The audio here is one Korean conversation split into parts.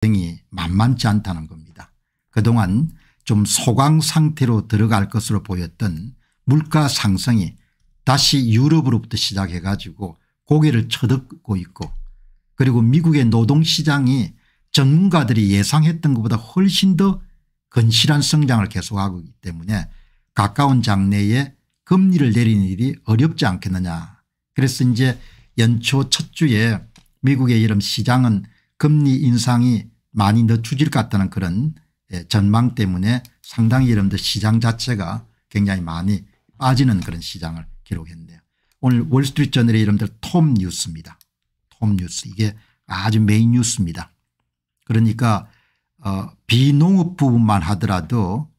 등이 만만치 않다는 겁니다. 그동안 좀 소강 상태로 들어갈 것으로 보였던 물가 상승이 다시 유럽으로부터 시작해 가지고 고개를 쳐듣고 있고 그리고 미국의 노동시장이 전문가들이 예상했던 것보다 훨씬 더 건실한 성장을 계속하고 있기 때문에 가까운 장래에 금리를 내리는 일이 어렵지 않겠느냐 그래서 이제 연초 첫 주에 미국의 이런 시장은 금리 인상이 많이 늦추질 것 같다는 그런 예, 전망 때문에 상당히 여러분들 시장 자체가 굉장히 많이 빠지는 그런 시장을 기록했네요. 오늘 월스트리트저널의 여러분들 톰 뉴스입니다. 톰 뉴스 이게 아주 메인 뉴스입니다. 그러니까 어, 비농업 부분만 하더라도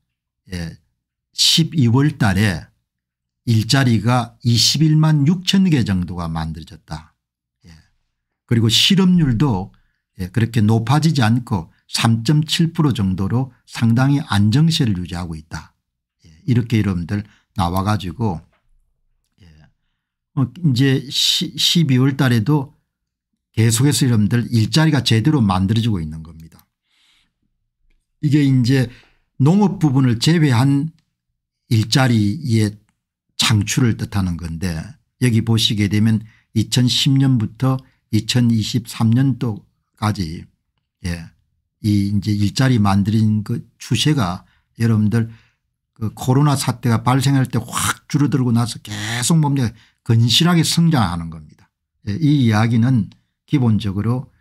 예, 12월 달에 일자리가 21만 6천 개 정도가 만들어졌다. 예. 그리고 실업률도 예, 그렇게 높아지지 않고 3.7% 정도로 상당히 안정세를 유지하고 있다. 예, 이렇게 여러분들 나와 가지고 예, 어, 이제 12월 달에도 계속해서 여러분들 일자리가 제대로 만들어지고 있는 겁니다. 이게 이제 농업 부분을 제외한 일자리의 창출을 뜻하는 건데 여기 보시게 되면 2010년부터 2023년도 까지 예. 이 이제 일자리 만드는 그 추세가 여러분들 그 코로나 사태가 발생할 때 확 줄어들고 나서 계속 뭡니 건실하게 성장하는 겁니다. 예. 이 이야기는 기본적으로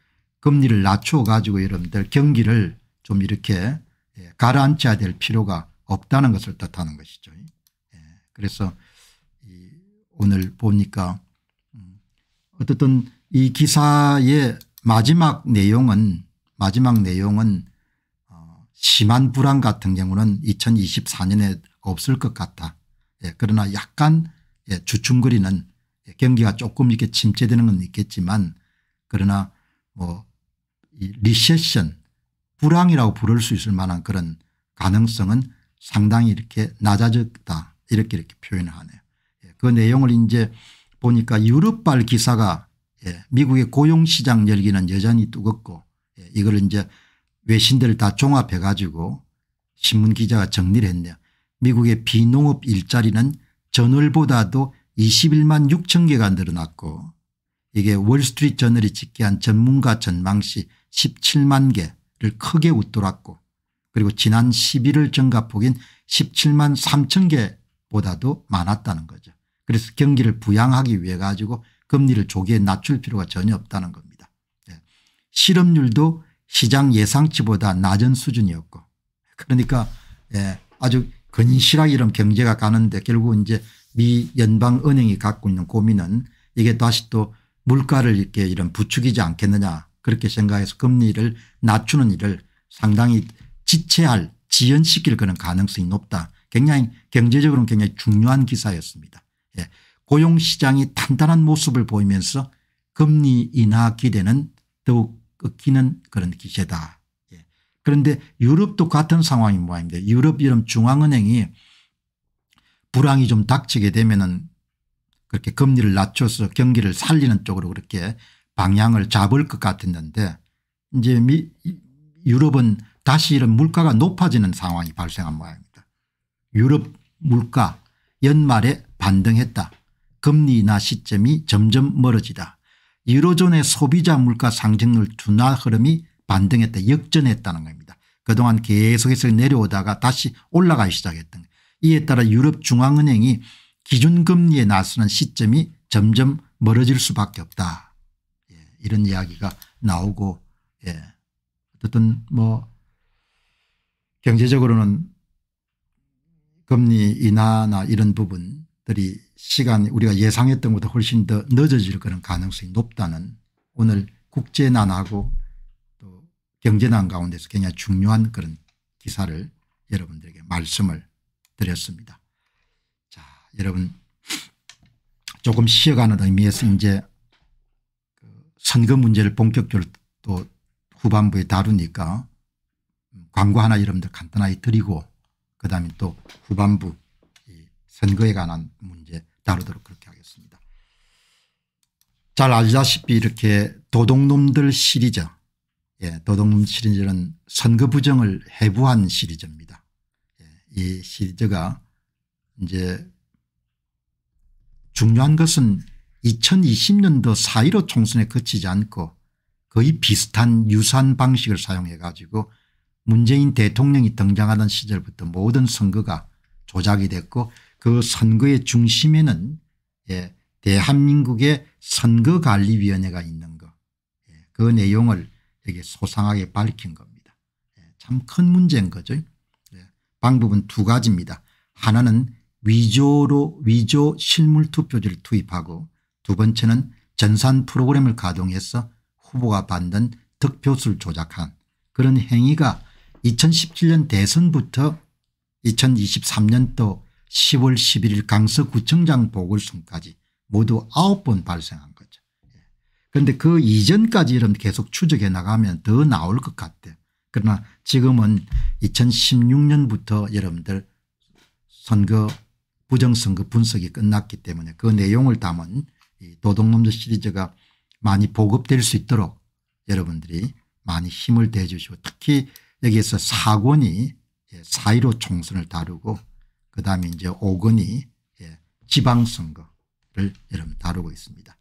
금리를 낮춰 가지고 여러분들 경기를 좀 이렇게 예. 가라앉혀야 될 필요가 없다는 것을 뜻하는 것이죠. 예, 그래서 오늘 보니까 음, 어쨌든 이 기사에 마지막 내용은 마지막 내용은 어, 심한 불안 같은 경우는 2024년에 없을 것같다 예, 그러나 약간 예, 주춤거리는 예, 경기가 조금 이렇게 침체되는 건 있겠지만 그러나 뭐 리세션 불황이라고 부를 수 있을 만한 그런 가능성은 상당히 이렇게 낮아졌다 이렇게 이렇게 표현을 하네요. 예, 그 내용을 이제 보니까 유럽발 기사가 예. 미국의 고용시장 열기는 여전히 뜨겁고 예. 이걸 이제 외신들을 다 종합해 가지고 신문 기자가 정리를 했네요. 미국의 비농업 일자리는 전월보다도 21만 6천 개가 늘어났고 이게 월스트리트 저널이 집계한 전문가 전망시 17만 개를 크게 웃돌았고 그리고 지난 11월 증가폭인 17만 3천 개보다도 많았다는 거죠. 그래서 경기를 부양하기 위해 가지고 금리를 조기에 낮출 필요가 전혀 없다는 겁니다. 예. 실업률도 시장 예상치보다 낮은 수준이었고 그러니까 예, 아주 근실하게 이런 경제가 가는데 결국 이제 미 연방은행이 갖고 있는 고민은 이게 다시 또 물가를 이렇게 이런 부추기지 않겠느냐 그렇게 생각해서 금리를 낮추는 일을 상당히 지체할 지연시킬 그런 가능성이 높다. 굉장히 경제적으로는 굉장히 중요한 기사였습니다. 예. 고용시장이 단단한 모습을 보이면서 금리 인하 기대는 더욱 꺾이는 그런 기세다. 예. 그런데 유럽도 같은 상황인 모양입니 유럽 이런 중앙은행이 불황이 좀 닥치게 되면은 그렇게 금리를 낮춰서 경기를 살리는 쪽으로 그렇게 방향을 잡을 것 같았는데 이제 미, 유럽은 다시 이런 물가가 높아지는 상황이 발생한 모양입니다. 유럽 물가 연말에 반등했다. 금리 인하 시점이 점점 멀어지다 유로존의 소비자 물가 상승률 둔화 흐름이 반등했다 역전했다는 겁니다. 그동안 계속해서 내려오다가 다시 올라가기 시작했던 이에 따라 유럽 중앙은행이 기준금리에 나서는 시점이 점점 멀어질 수밖에 없다. 예, 이런 이야기가 나오고 예. 어쨌든 뭐 경제적으로는 금리 인하나 이런 부분 들이 시간 우리가 예상했던 것보다 훨씬 더 늦어질 그런 가능성이 높다는 오늘 국제난하고 또 경제난 가운데서 굉장히 중요한 그런 기사를 여러분들에게 말씀을 드렸습니다. 자, 여러분 조금 쉬어가는 의미에서 이제 그 선거 문제를 본격적으로 또 후반부에 다루니까 광고 하나 여러분들 간단하게 드리고 그다음에 또 후반부 선거에 관한 문제 다루도록 그렇게 하겠습니다. 잘 알다시피 이렇게 도둑놈들 시리즈 예, 도둑놈 시리즈는 선거 부정을 해부한 시리즈입니다. 예, 이 시리즈가 이제 중요한 것은 2020년도 4.15 총선에 그치지 않고 거의 비슷한 유사한 방식을 사용해 가지고 문재인 대통령이 등장하던 시절부터 모든 선거가 조작이 됐고 그 선거의 중심에는 예, 대한민국의 선거관리위원회가 있는 것. 예, 그 내용을 되게 소상하게 밝힌 겁니다. 예, 참큰 문제인 거죠. 예, 방법은 두 가지입니다. 하나는 위조로 위조 실물 투표지를 투입하고 두 번째는 전산 프로그램을 가동해서 후보가 받는 득표수를 조작한 그런 행위가 2017년 대선부터 2023년도 10월 11일 강서구청장 보궐선까지 모두 9번 발생한 거죠. 그런데 그 이전까지 이런 계속 추적해 나가면 더 나올 것 같아요. 그러나 지금은 2016년부터 여러분들 선거 부정선거 분석이 끝났기 때문에 그 내용을 담은 도둑놈들 시리즈가 많이 보급될 수 있도록 여러분들이 많이 힘을 대주시고 특히 여기에서 사권이 예, 사의로 총선을 다루고 그다음에 이제 5건이 예, 지방선거를 여러분 다루고 있습니다.